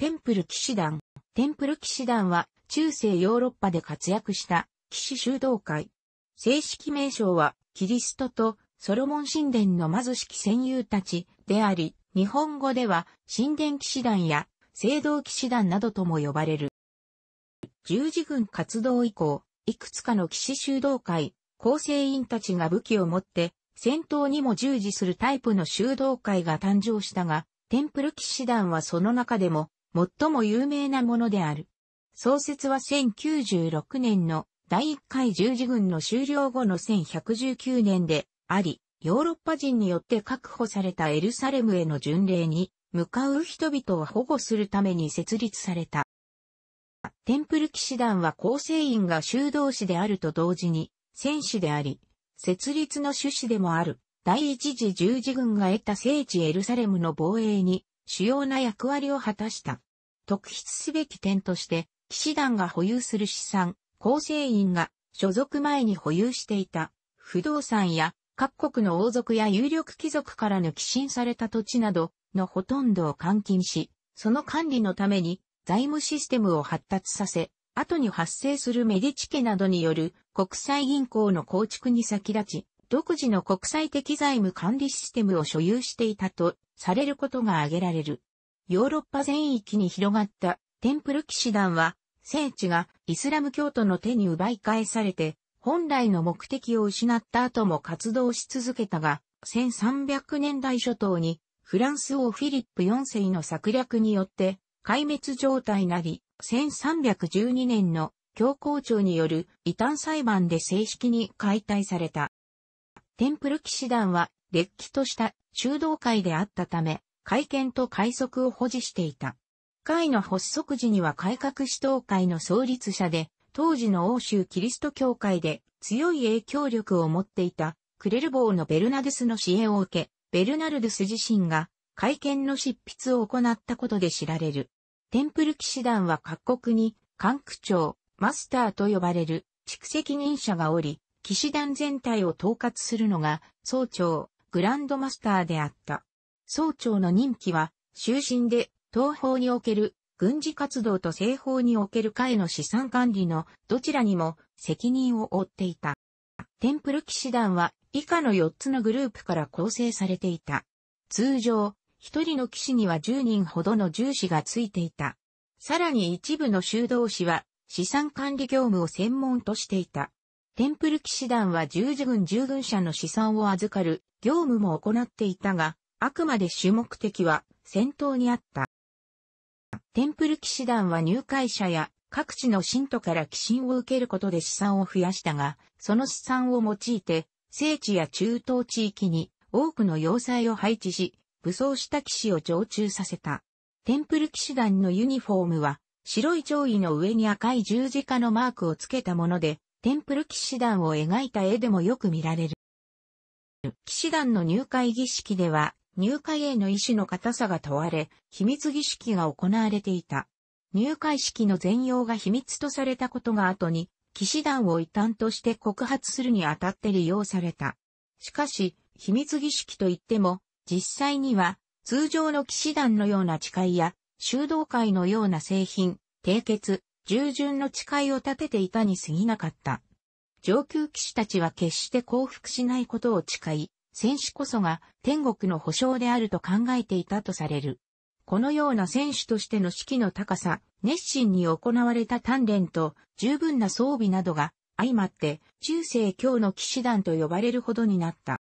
テンプル騎士団。テンプル騎士団は中世ヨーロッパで活躍した騎士修道会。正式名称はキリストとソロモン神殿の貧しき戦友たちであり、日本語では神殿騎士団や聖堂騎士団などとも呼ばれる。十字軍活動以降、いくつかの騎士修道会、構成員たちが武器を持って戦闘にも従事するタイプの修道会が誕生したが、テンプル騎士団はその中でも最も有名なものである。創設は1096年の第1回十字軍の終了後の1119年であり、ヨーロッパ人によって確保されたエルサレムへの巡礼に向かう人々を保護するために設立された。テンプル騎士団は構成員が修道士であると同時に戦士であり、設立の趣旨でもある第一次十字軍が得た聖地エルサレムの防衛に主要な役割を果たした。特筆すべき点として、騎士団が保有する資産、構成員が所属前に保有していた不動産や各国の王族や有力貴族からの寄進された土地などのほとんどを監禁し、その管理のために財務システムを発達させ、後に発生するメディチ家などによる国際銀行の構築に先立ち、独自の国際的財務管理システムを所有していたとされることが挙げられる。ヨーロッパ全域に広がったテンプル騎士団は、聖地がイスラム教徒の手に奪い返されて、本来の目的を失った後も活動し続けたが、1300年代初頭にフランス王フィリップ4世の策略によって壊滅状態なり、1312年の教皇庁による異端裁判で正式に解体された。テンプル騎士団は、れっきとした修道会であったため、会見と改則を保持していた。会の発足時には改革指導会の創立者で、当時の欧州キリスト教会で強い影響力を持っていたクレルボーのベルナルスの支援を受け、ベルナルドス自身が会見の執筆を行ったことで知られる。テンプル騎士団は各国に、管区長、マスターと呼ばれる、蓄積責任者がおり、騎士団全体を統括するのが、総長、グランドマスターであった。総長の任期は、終身で、東方における軍事活動と西方における会の資産管理のどちらにも責任を負っていた。テンプル騎士団は以下の4つのグループから構成されていた。通常、1人の騎士には10人ほどの重視がついていた。さらに一部の修道士は資産管理業務を専門としていた。テンプル騎士団は十字軍従軍者の資産を預かる業務も行っていたが、あくまで主目的は戦闘にあった。テンプル騎士団は入会者や各地の信徒から寄進を受けることで資産を増やしたが、その資産を用いて、聖地や中東地域に多くの要塞を配置し、武装した騎士を常駐させた。テンプル騎士団のユニフォームは白い上位の上に赤い十字架のマークをつけたもので、テンプル騎士団を描いた絵でもよく見られる。騎士団の入会儀式では、入会への意志の固さが問われ、秘密儀式が行われていた。入会式の全容が秘密とされたことが後に、騎士団を異端として告発するにあたって利用された。しかし、秘密儀式といっても、実際には、通常の騎士団のような誓いや、修道会のような製品、締結、従順の誓いを立てていたに過ぎなかった。上級騎士たちは決して降伏しないことを誓い、戦士こそが天国の保障であると考えていたとされる。このような戦士としての士気の高さ、熱心に行われた鍛錬と十分な装備などが相まって中世教の騎士団と呼ばれるほどになった。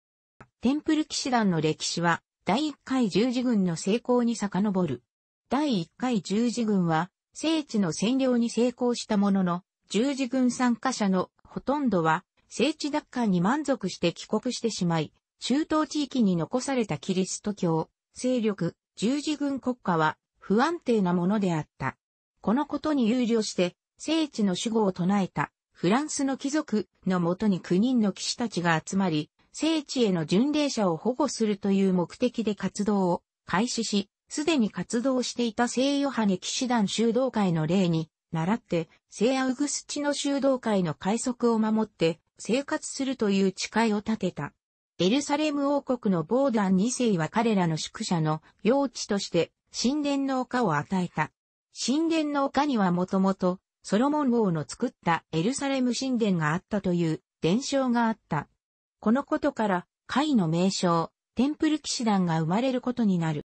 テンプル騎士団の歴史は第1回十字軍の成功に遡る。第1回十字軍は、聖地の占領に成功したものの、十字軍参加者のほとんどは、聖地奪還に満足して帰国してしまい、中東地域に残されたキリスト教、勢力、十字軍国家は不安定なものであった。このことに憂慮して、聖地の守護を唱えたフランスの貴族のもとに9人の騎士たちが集まり、聖地への巡礼者を保護するという目的で活動を開始し、すでに活動していた聖ヨハネ騎士団修道会の例に、習って、聖アウグスチの修道会の快速を守って生活するという誓いを立てた。エルサレム王国のボーダン2世は彼らの宿舎の用地として神殿の丘を与えた。神殿の丘にはもともとソロモン王の作ったエルサレム神殿があったという伝承があった。このことから、会の名称、テンプル騎士団が生まれることになる。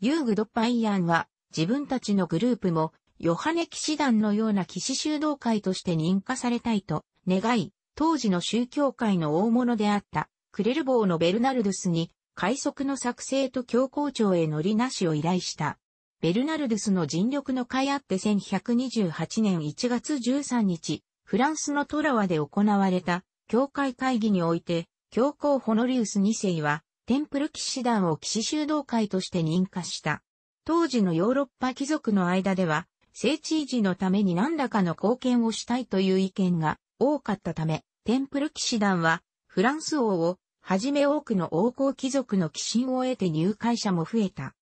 ユーグ・ドッパイアンは、自分たちのグループも、ヨハネ騎士団のような騎士修道会として認可されたいと願い、当時の宗教界の大物であった、クレルボーのベルナルドゥスに、快速の作成と教皇庁へのりなしを依頼した。ベルナルドゥスの尽力の会あって1128年1月13日、フランスのトラワで行われた、教会会議において、教皇ホノリウス2世は、テンプル騎士団を騎士修道会として認可した。当時のヨーロッパ貴族の間では、聖地維持のために何らかの貢献をしたいという意見が多かったため、テンプル騎士団は、フランス王を、はじめ多くの王侯貴族の寄進を得て入会者も増えた。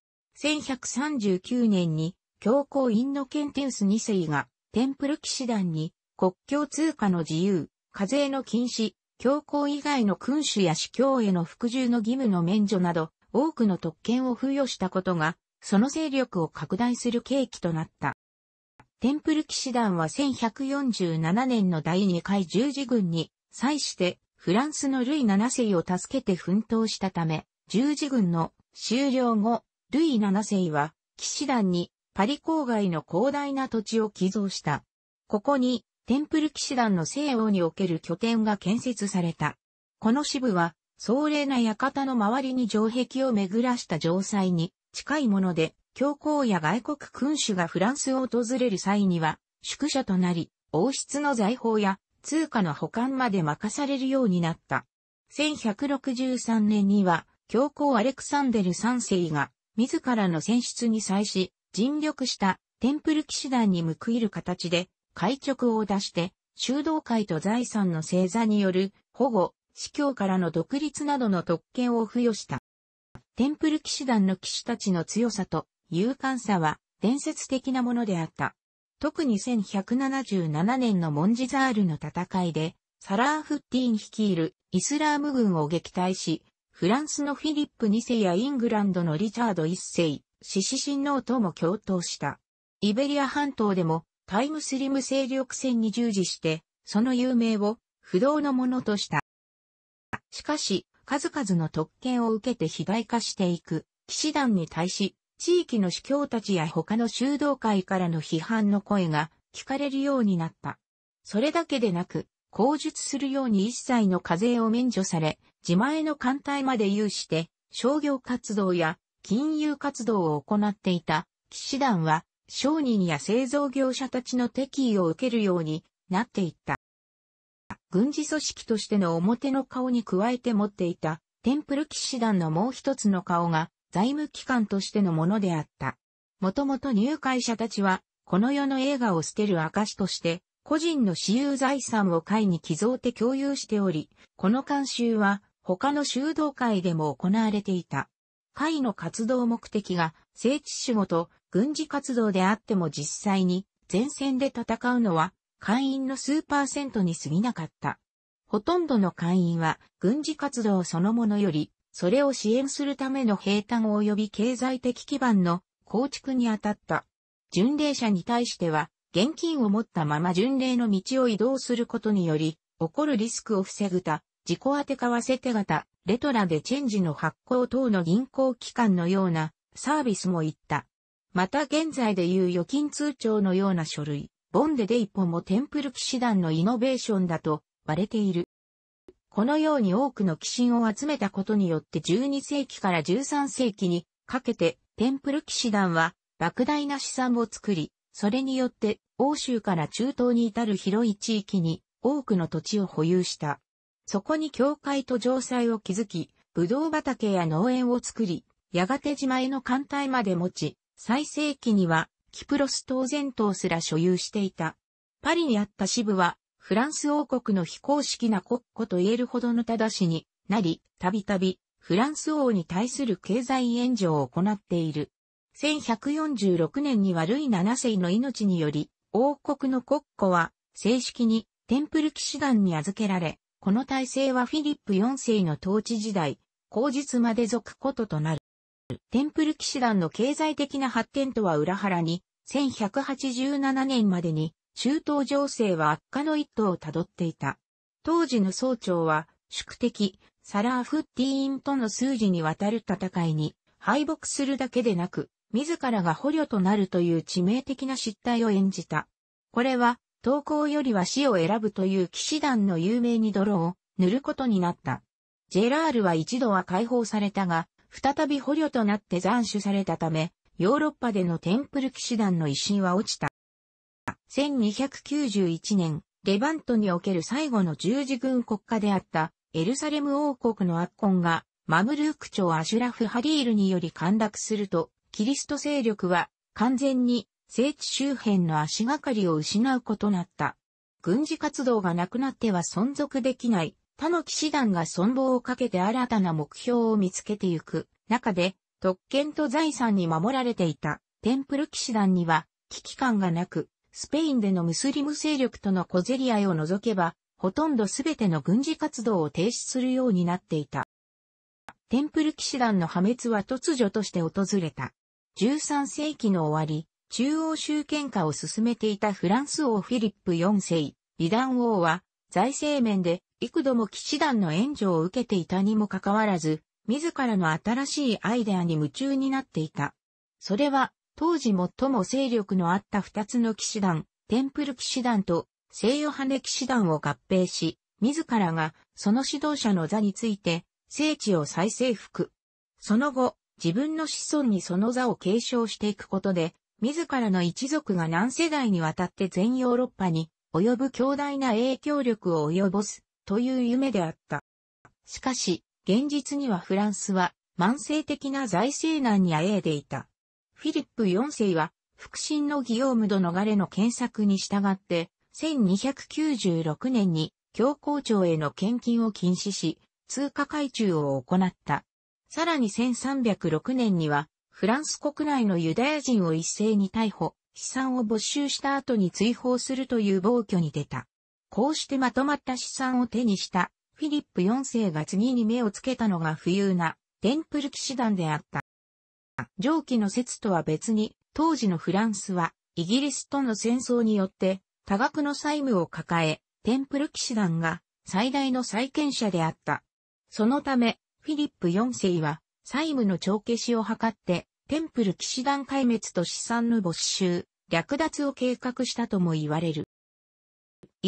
1139年に、教皇インノケンテウス2世が、テンプル騎士団に、国境通貨の自由、課税の禁止、教皇以外の君主や司教への服従の義務の免除など、多くの特権を付与したことが、その勢力を拡大する契機となった。テンプル騎士団は1147年の第2回十字軍に、際してフランスのルイ7世を助けて奮闘したため、十字軍の終了後、ルイ7世は騎士団にパリ郊外の広大な土地を寄贈した。ここにテンプル騎士団の西欧における拠点が建設された。この支部は、壮麗な館の周りに城壁を巡らした城塞に近いもので、教皇や外国君主がフランスを訪れる際には、宿舎となり、王室の財宝や通貨の保管まで任されるようになった。1163年には、教皇アレクサンデル3世が、自らの選出に際し、尽力したテンプル騎士団に報いる形で、開局を出して、修道会と財産の正座による保護、司教からの独立などの特権を付与した。テンプル騎士団の騎士たちの強さと勇敢さは伝説的なものであった。特に1177年のモンジザールの戦いで、サラーフッティン率いるイスラーム軍を撃退し、フランスのフィリップ2世やイングランドのリチャード1世、シ子神王とも共闘した。イベリア半島でもタイムスリム勢力戦に従事して、その有名を不動のものとした。しかし、数々の特権を受けて肥大化していく、騎士団に対し、地域の司教たちや他の修道会からの批判の声が聞かれるようになった。それだけでなく、口述するように一切の課税を免除され、自前の艦隊まで有して、商業活動や金融活動を行っていた騎士団は商人や製造業者たちの敵意を受けるようになっていった。軍事組織としての表の顔に加えて持っていたテンプル騎士団のもう一つの顔が財務機関としてのものであった。もともと入会者たちはこの世の映画を捨てる証として個人の私有財産を会に寄贈て共有しており、この慣習は他の修道会でも行われていた。会の活動目的が聖地仕事、と軍事活動であっても実際に前線で戦うのは会員の数パーセントに過ぎなかった。ほとんどの会員は軍事活動そのものより、それを支援するための平坦及び経済的基盤の構築に当たった。巡礼者に対しては、現金を持ったまま巡礼の道を移動することにより、起こるリスクを防ぐた、自己当て為替手形、レトラでチェンジの発行等の銀行機関のようなサービスもいった。また現在でいう預金通帳のような書類、ボンデで一本もテンプル騎士団のイノベーションだと割れている。このように多くの寄進を集めたことによって12世紀から13世紀にかけてテンプル騎士団は莫大な資産を作り、それによって欧州から中東に至る広い地域に多くの土地を保有した。そこに教会と城塞を築き、ブドウ畑や農園を作り、やがて自前の艦隊まで持ち、最盛期には、キプロス島全島すら所有していた。パリにあった支部は、フランス王国の非公式な国庫と言えるほどのただしになり、たびたび、フランス王に対する経済援助を行っている。1146年にはルイ7世の命により、王国の国庫は、正式に、テンプル騎士団に預けられ、この体制はフィリップ4世の統治時代、後日まで続くこととなる。テンプル騎士団の経済的な発展とは裏腹に、1187年までに中東情勢は悪化の一途をたどっていた。当時の総長は、宿敵、サラーフッティーンとの数字にわたる戦いに敗北するだけでなく、自らが捕虜となるという致命的な失態を演じた。これは、投降よりは死を選ぶという騎士団の有名に泥を塗ることになった。ジェラールは一度は解放されたが、再び捕虜となって斬首されたため、ヨーロッパでのテンプル騎士団の威信は落ちた。1291年、レバントにおける最後の十字軍国家であったエルサレム王国のアッコンがマムルーク朝アシュラフ・ハリールにより陥落すると、キリスト勢力は完全に聖地周辺の足がかりを失うことなった。軍事活動がなくなっては存続できない他の騎士団が存亡をかけて新たな目標を見つけてゆく中で、特権と財産に守られていたテンプル騎士団には危機感がなく、スペインでのムスリム勢力との小競り合いを除けば、ほとんどすべての軍事活動を停止するようになっていた。テンプル騎士団の破滅は突如として訪れた。13世紀の終わり、中央集権化を進めていたフランス王フィリップ4世、イダン王は、財政面で幾度も騎士団の援助を受けていたにもかかわらず、自らの新しいアイデアに夢中になっていた。それは、当時最も勢力のあった二つの騎士団、テンプル騎士団と西ヨハネ騎士団を合併し、自らがその指導者の座について、聖地を再征服。その後、自分の子孫にその座を継承していくことで、自らの一族が何世代にわたって全ヨーロッパに及ぶ強大な影響力を及ぼすという夢であった。しかし、現実にはフランスは慢性的な財政難にあえいでいた。フィリップ4世は、腹心のギオームド逃れの検索に従って、1296年に教皇庁への献金を禁止し、通貨改鋳を行った。さらに1306年には、フランス国内のユダヤ人を一斉に逮捕、資産を没収した後に追放するという暴挙に出た。こうしてまとまった資産を手にしたフィリップ4世が次に目をつけたのが富裕なテンプル騎士団であった。上記の説とは別に、当時のフランスはイギリスとの戦争によって多額の債務を抱え、テンプル騎士団が最大の債権者であった。そのため、フィリップ4世は債務の帳消しを図って、テンプル騎士団壊滅と資産の没収、略奪を計画したとも言われる。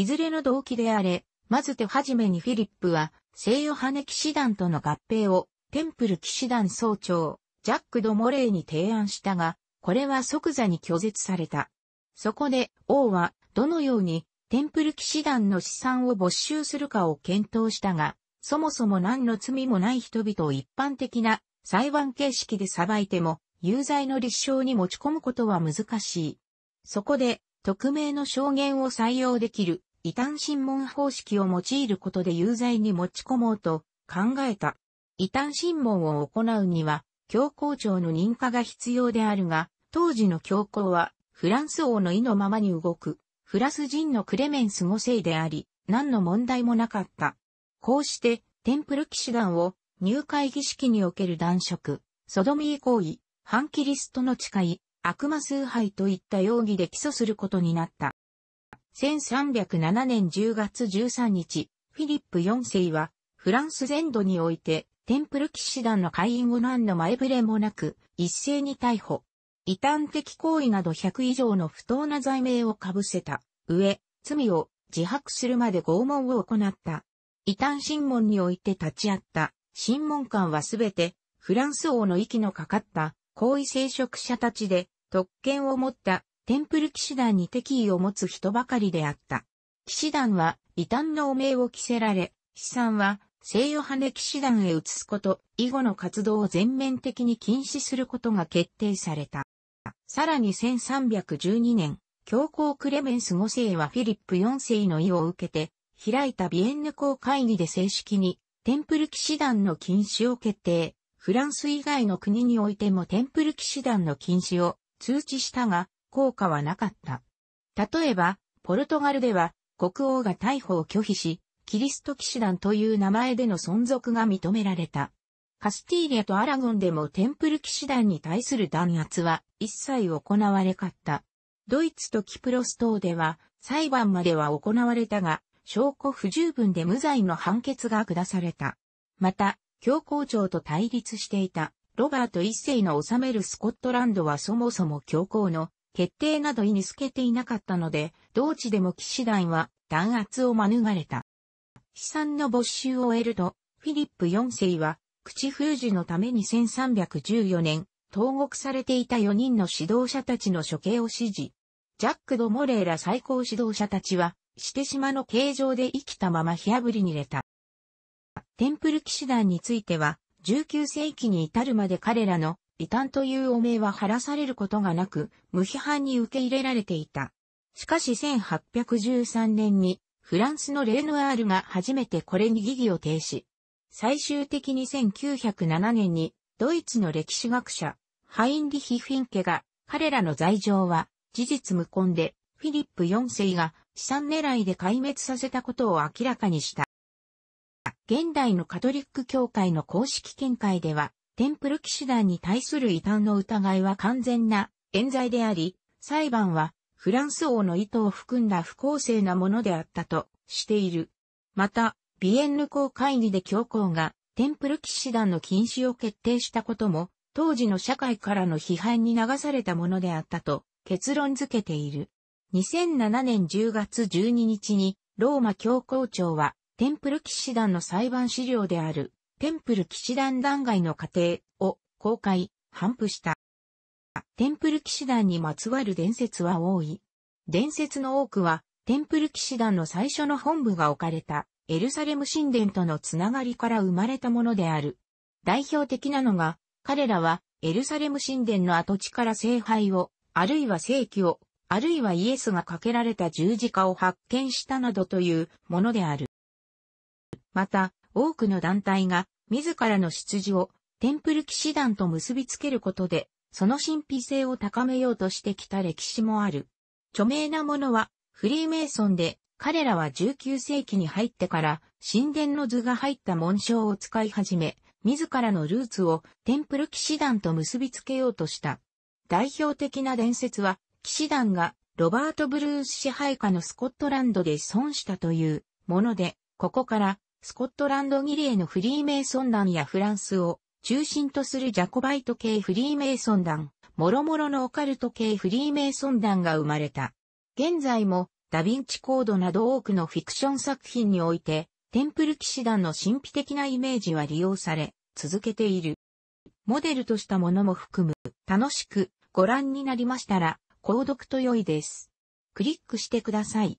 いずれの動機であれ、まず手始めにフィリップは、西ヨハネ騎士団との合併を、テンプル騎士団総長、ジャック・ド・モレーに提案したが、これは即座に拒絶された。そこで、王は、どのように、テンプル騎士団の資産を没収するかを検討したが、そもそも何の罪もない人々を一般的な裁判形式で裁いても、有罪の立証に持ち込むことは難しい。そこで、匿名の証言を採用できる異端審問方式を用いることで有罪に持ち込もうと考えた。異端審問を行うには、教皇庁の認可が必要であるが、当時の教皇は、フランス王の意のままに動く、フラス人のクレメンス5世であり、何の問題もなかった。こうして、テンプル騎士団を、入会儀式における男色、ソドミー行為、反キリストの誓い、悪魔崇拝といった容疑で起訴することになった。1307年10月13日、フィリップ4世は、フランス全土において、テンプル騎士団の会員を何の前触れもなく、一斉に逮捕。異端的行為など100以上の不当な罪名を被せた。上、罪を自白するまで拷問を行った。異端審問において立ち会った。審問官はすべて、フランス王の息のかかった、行為聖職者たちで、特権を持ったテンプル騎士団に敵意を持つ人ばかりであった。騎士団は異端の汚名を着せられ、資産は西ヨハネ騎士団へ移すこと、以後の活動を全面的に禁止することが決定された。さらに1312年、教皇クレメンス5世はフィリップ4世の意を受けて、開いたビエンヌ公会議で正式に、テンプル騎士団の禁止を決定。フランス以外の国においてもテンプル騎士団の禁止を通知したが、効果はなかった。例えば、ポルトガルでは国王が逮捕を拒否し、キリスト騎士団という名前での存続が認められた。カスティーリアとアラゴンでもテンプル騎士団に対する弾圧は一切行われかった。ドイツとキプロス島では裁判までは行われたが、証拠不十分で無罪の判決が下された。また、教皇庁と対立していたロバート一世の治めるスコットランドはそもそも教皇の決定など意に透けていなかったので、同地でも騎士団は弾圧を免れた。資産の没収を終えると、フィリップ4世は、口封じのために1314年、投獄されていた4人の指導者たちの処刑を指示。ジャック・ド・モレーら最高指導者たちは、して島の形状で生きたまま火炙りに入れた。テンプル騎士団については、19世紀に至るまで彼らの異端という汚名は晴らされることがなく、無批判に受け入れられていた。しかし1813年に、フランスのレーヌアールが初めてこれに疑義を停止。最終的に1907年に、ドイツの歴史学者、ハインリヒ・フィンケが、彼らの罪状は、事実無根で、フィリップ4世が資産狙いで壊滅させたことを明らかにした。現代のカトリック教会の公式見解では、テンプル騎士団に対する異端の疑いは完全な冤罪であり、裁判はフランス王の意図を含んだ不公正なものであったとしている。また、ビエンヌ公会議で教皇がテンプル騎士団の禁止を決定したことも、当時の社会からの批判に流されたものであったと結論付けている。2007年10月12日にローマ教皇庁はテンプル騎士団の裁判資料であるテンプル騎士団弾劾の過程を公開、反布した。テンプル騎士団にまつわる伝説は多い。伝説の多くは、テンプル騎士団の最初の本部が置かれた、エルサレム神殿とのつながりから生まれたものである。代表的なのが、彼らは、エルサレム神殿の跡地から聖杯を、あるいは聖器を、あるいはイエスがかけられた十字架を発見したなどというものである。また、多くの団体が自らの出自をテンプル騎士団と結びつけることで、その神秘性を高めようとしてきた歴史もある。著名なものはフリーメイソンで、彼らは19世紀に入ってから神殿の図が入った紋章を使い始め、自らのルーツをテンプル騎士団と結びつけようとした。代表的な伝説は、騎士団がロバート・ブルース支配下のスコットランドで損したというもので、ここからスコットランドリエのフリーメイソン団やフランスを中心とするジャコバイト系フリーメイソン団、もろもろのオカルト系フリーメイソン団が生まれた。現在もダヴィンチコードなど多くのフィクション作品において、テンプル騎士団の神秘的なイメージは利用され、続けている。モデルとしたものも含む、楽しくご覧になりましたら、購読と良いです。クリックしてください。